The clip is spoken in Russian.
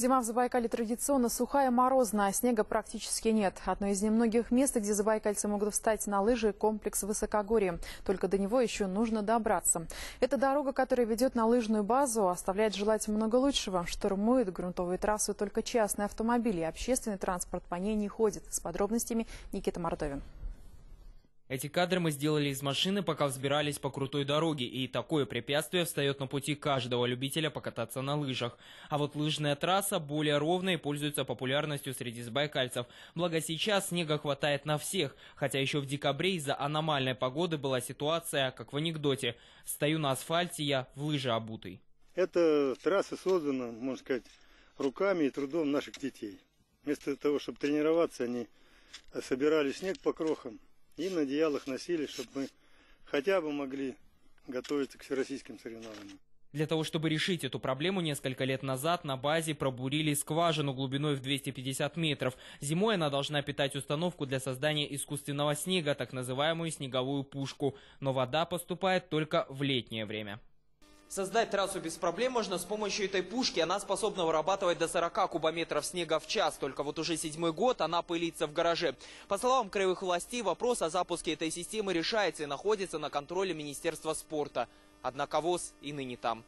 Зима в Забайкале традиционно сухая морозная, а снега практически нет. Одно из немногих мест, где забайкальцы могут встать на лыжи – комплекс Высокогорье. Только до него еще нужно добраться. Эта дорога, которая ведет на лыжную базу, оставляет желать много лучшего. Штурмует грунтовые трассы, только частные автомобили, общественный транспорт по ней не ходит. С подробностями Никита Мордовин. Эти кадры мы сделали из машины, пока взбирались по крутой дороге, и такое препятствие встает на пути каждого любителя покататься на лыжах. А вот лыжная трасса более ровная и пользуется популярностью среди забайкальцев. Благо сейчас снега хватает на всех, хотя еще в декабре из-за аномальной погоды была ситуация, как в анекдоте. Стою на асфальте, я в лыжи обутый. Эта трасса создана, можно сказать, руками и трудом наших детей. Вместо того, чтобы тренироваться, они собирали снег по крохам, и на одеялах носили, чтобы мы хотя бы могли готовиться к всероссийским соревнованиям. Для того, чтобы решить эту проблему, несколько лет назад на базе пробурили скважину глубиной в 250 метров. Зимой она должна питать установку для создания искусственного снега, так называемую снеговую пушку. Но вода поступает только в летнее время. Создать трассу без проблем можно с помощью этой пушки. Она способна вырабатывать до 40 кубометров снега в час. Только вот уже седьмой год она пылится в гараже. По словам краевых властей, вопрос о запуске этой системы решается и находится на контроле Министерства спорта. Однако ВОЗ и ныне там.